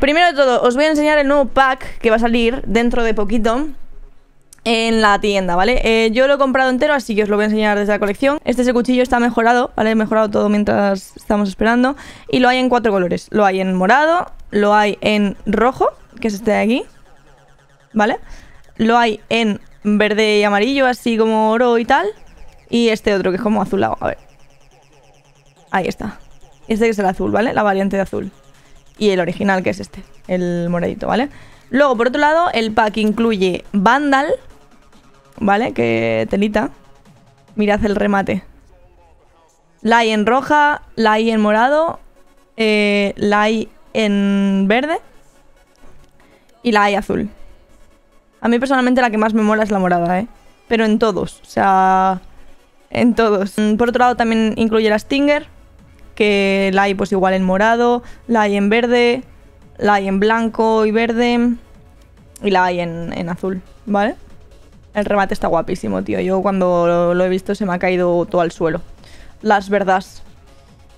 Primero de todo, os voy a enseñar el nuevo pack que va a salir dentro de poquito en la tienda, ¿vale? Eh, yo lo he comprado entero, así que os lo voy a enseñar desde la colección. Este es el cuchillo está mejorado, ¿vale? He mejorado todo mientras estamos esperando. Y lo hay en cuatro colores. Lo hay en morado, lo hay en rojo, que es este de aquí, ¿vale? Lo hay en verde y amarillo, así como oro y tal. Y este otro, que es como azulado, a ver. Ahí está. Este que es el azul, ¿vale? La variante de azul y el original, que es este, el moradito, ¿vale? Luego, por otro lado, el pack incluye Vandal, ¿vale? Que telita. Mirad el remate. en roja, la en morado, eh, en verde y la hay azul. A mí personalmente la que más me mola es la morada, ¿eh? Pero en todos, o sea, en todos. Mm, por otro lado también incluye la Stinger, que la hay pues igual en morado, la hay en verde, la hay en blanco y verde y la hay en, azul, ¿vale? El remate está guapísimo, tío. Yo cuando lo, he visto se me ha caído todo al suelo. Las verdades.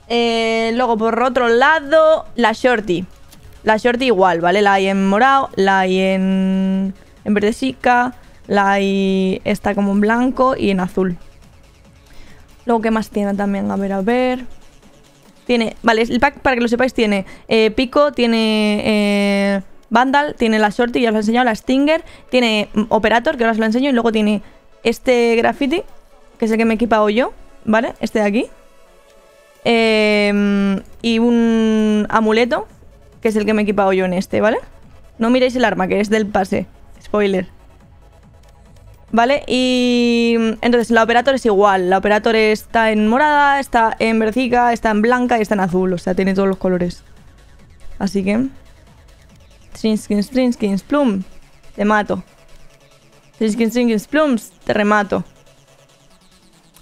Eh, luego, por otro lado, la shorty. La shorty igual, ¿vale? La hay en morado, la hay en, en chica, la hay está como en blanco y en azul. Luego, ¿qué más tiene también? A ver, a ver. Tiene, vale, el pack, para que lo sepáis, tiene eh, Pico, tiene eh, Vandal, tiene la Shorty, ya os lo he enseñado, la Stinger, tiene mm, Operator, que ahora os lo enseño, y luego tiene este Graffiti, que es el que me he equipado yo, ¿vale? Este de aquí. Em, y un amuleto, que es el que me he equipado yo en este, ¿vale? No miréis el arma, que es del pase. Spoiler. ¿Vale? Y mm, entonces la operator es igual. La operator está en morada, está en verde, está en blanca y está en azul. O sea, tiene todos los colores. Así que... Trinskins, trinskins, plum. Te mato. Trinskins, trinskins, plums. Te remato.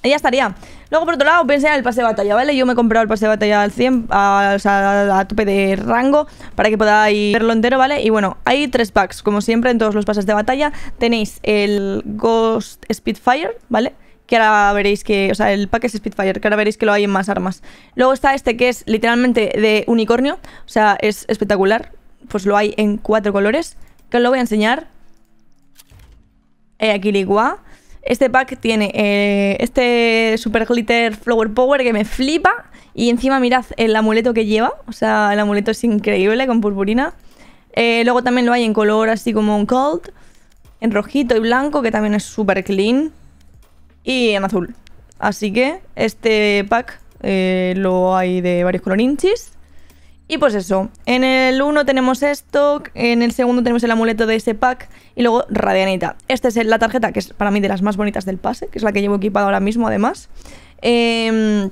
Y ya estaría. Luego, por otro lado, pensé en el pase de batalla, ¿vale? Yo me he comprado el pase de batalla al 100, o sea, a, tope de rango, para que podáis verlo entero, ¿vale? Y bueno, hay tres packs, como siempre, en todos los pases de batalla. Tenéis el Ghost Spitfire, ¿vale? que ahora veréis que, o sea, el pack es Spitfire, que ahora veréis que lo hay en más armas. Luego está este que es literalmente de unicornio, o sea, es espectacular, pues lo hay en cuatro colores, que os lo voy a enseñar. Eh, aquí ligua. Este pack tiene eh, este Super Glitter Flower Power que me flipa. Y encima mirad el amuleto que lleva. O sea, el amuleto es increíble con purpurina. Eh, luego también lo hay en color así como un cold. En rojito y blanco, que también es súper clean. Y en azul. Así que este pack eh, lo hay de varios colorinchis. Y pues eso, en el 1 tenemos esto, en el segundo tenemos el amuleto de ese pack y luego Radianita. Esta es la tarjeta que es para mí de las más bonitas del pase, que es la que llevo equipada ahora mismo además. Em,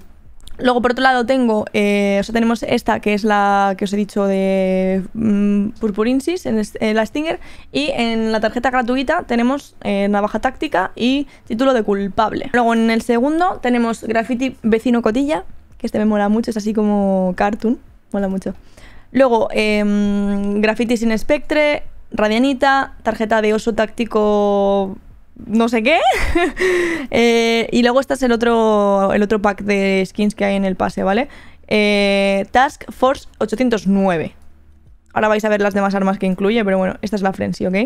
luego por otro lado tengo, eh, o sea, tenemos esta que es la que os he dicho de mm, Purpurinsis, en, la Stinger, y en la tarjeta gratuita tenemos eh, navaja táctica y título de culpable. Luego en el segundo tenemos graffiti vecino cotilla, que este me mola mucho, es así como cartoon mola mucho. Luego, em, Graffiti sin espectre, Radianita, tarjeta de oso táctico no sé qué. Eh, y luego está es el otro, el otro pack de skins que hay en el pase, ¿vale? Eh, Task Force 809. Ahora vais a ver las demás armas que incluye, pero bueno, esta es la Frenzy, ¿ok?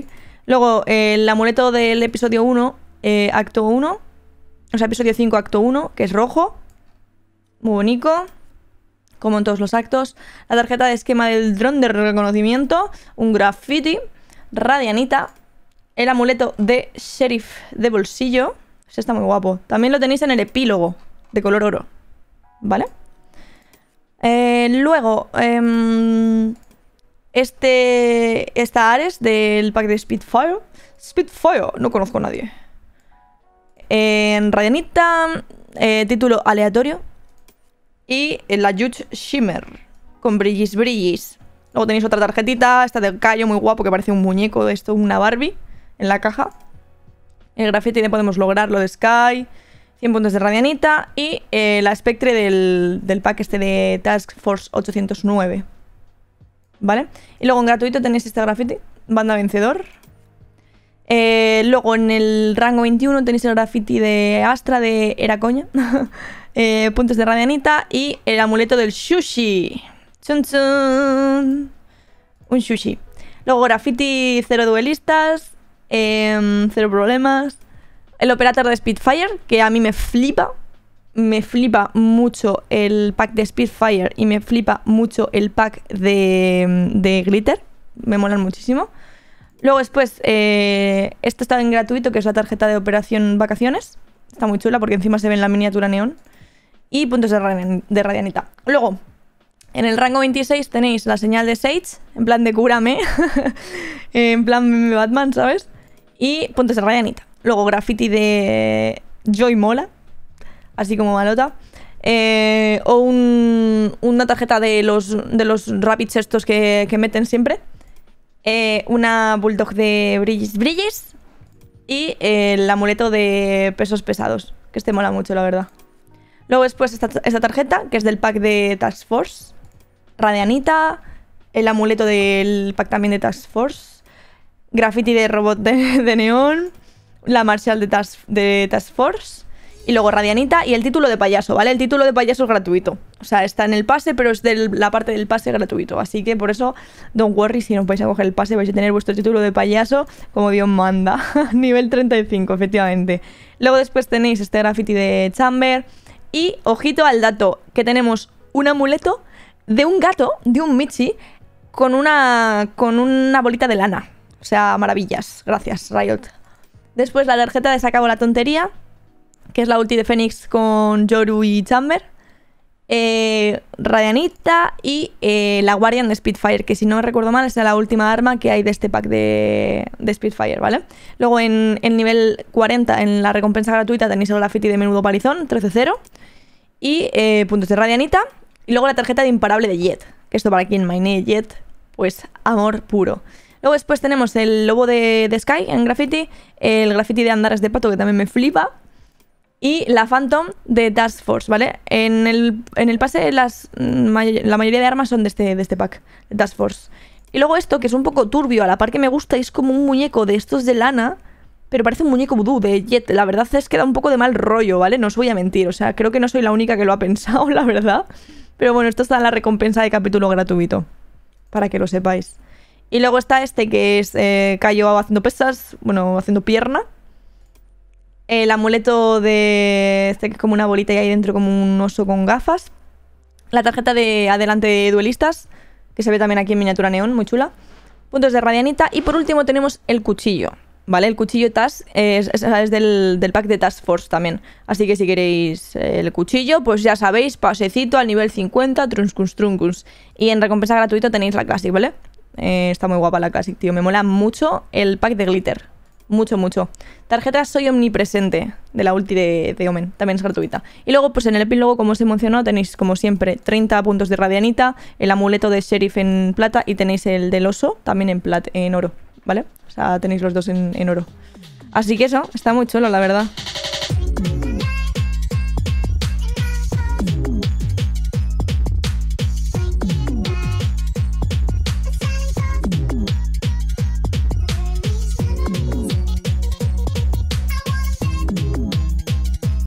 Luego, el amuleto del episodio 1, eh, acto 1. O sea, episodio 5, acto 1, que es rojo. Muy bonito como en todos los actos, la tarjeta de esquema del dron de reconocimiento, un graffiti, radianita, el amuleto de sheriff de bolsillo, se está muy guapo. También lo tenéis en el epílogo, de color oro, ¿vale? Eh, luego, em, este, esta Ares del pack de Spitfire. Spitfire, no conozco a nadie. En Radianita, eh, título aleatorio, y la Judge Shimmer con brillis brillis. Luego tenéis otra tarjetita, esta de callo muy guapo que parece un muñeco de esto, una Barbie en la caja. El grafiti de podemos lograr lo de Sky. 100 puntos de Radianita y eh, la Spectre del, del, pack este de Task Force 809. ¿Vale? Y luego en gratuito tenéis este graffiti, banda vencedor. Eh, luego en el rango 21 tenéis el graffiti de Astra de ¿Era coña? Eh, puntos de Radianita y el amuleto del Sushi. Un Sushi. Luego graffiti cero duelistas, em, cero problemas. El operator de Spitfire, que a mí me flipa. Me flipa mucho el pack de Spitfire y me flipa mucho el pack de Glitter. Me molan muchísimo. Luego después, eh, este está en gratuito, que es la tarjeta de operación vacaciones. Está muy chula porque encima se ve en la miniatura neón. Y puntos de, radianita. Luego, en el rango 26 tenéis la señal de Sage, en plan de cúrame, en plan Batman, ¿sabes? Y puntos de radianita. Luego graffiti de Joy Mola, así como malota. Eh, o una tarjeta de los, de los rabbits estos que meten siempre, eh, una Bulldog de Bridges, y eh, el amuleto de pesos pesados, que este mola mucho, la verdad. Luego después esta, tarjeta, que es del pack de Task Force, Radianita, el amuleto del pack también de Task Force, graffiti de robot de, neón, la Marshall de task, de task Force, y luego Radianita y el título de payaso, ¿vale? El título de payaso es gratuito. O sea, está en el pase, pero es de la parte del pase gratuito. Así que por eso, don't worry, si no vais a coger el pase, vais a tener vuestro título de payaso como Dios manda. Nivel 35, efectivamente. Luego después tenéis este graffiti de Chamber. Y ojito al dato, que tenemos un amuleto de un gato, de un Michi, con una, con una bolita de lana. O sea, maravillas. Gracias, Riot. Después la tarjeta de Sacabo la Tontería, que es la ulti de Fénix con JorU y Chamber eh, Radianita y eh, la Guardian de Spitfire, que si no me recuerdo mal es la última arma que hay de este pack de, Spitfire, ¿vale? Luego en, nivel 40, en la recompensa gratuita, tenéis el graffiti de menudo palizón, 13-0, y eh, puntos de Radianita, y luego la tarjeta de imparable de Jet, que esto para quien mainee Jet, pues amor puro. Luego después tenemos el lobo de, de Sky en graffiti, el graffiti de Andares de Pato, que también me flipa, y la Phantom de Task Force, ¿vale? En el, pase las, mm, la mayoría de armas son de este, de este pack, de Task Force. Y luego esto, que es un poco turbio, a la par que me gusta, es como un muñeco de estos de lana, pero parece un muñeco voodoo, de Jet. La verdad es que da un poco de mal rollo, ¿vale? No os voy a mentir, o sea, creo que no soy la única que lo ha pensado, la verdad. Pero bueno, esto está en la recompensa de capítulo gratuito, para que lo sepáis. Y luego está este que es eh, haciendo pesas, bueno, haciendo pierna, el amuleto de este que es como una bolita y ahí dentro como un oso con gafas. La tarjeta de adelante de duelistas, que se ve también aquí en miniatura neón, muy chula. Puntos de radianita. Y por último tenemos el cuchillo, ¿vale? El cuchillo TAS es, es, del, pack de Task Force también. Así que si queréis el cuchillo, pues ya sabéis, pasecito al nivel 50, trunks Y en recompensa gratuita tenéis la Classic, ¿vale? Eh, está muy guapa la Classic, tío. Me mola mucho el pack de glitter. Mucho, mucho. Tarjeta Soy Omnipresente, de la ulti de, de, Omen, también es gratuita. Y luego, pues en el epílogo, como os he mencionado, tenéis como siempre 30 puntos de Radianita, el amuleto de Sheriff en plata y tenéis el del oso también en, plata, en oro, ¿vale? O sea, tenéis los dos en, en oro. Así que eso, está muy chulo, la verdad.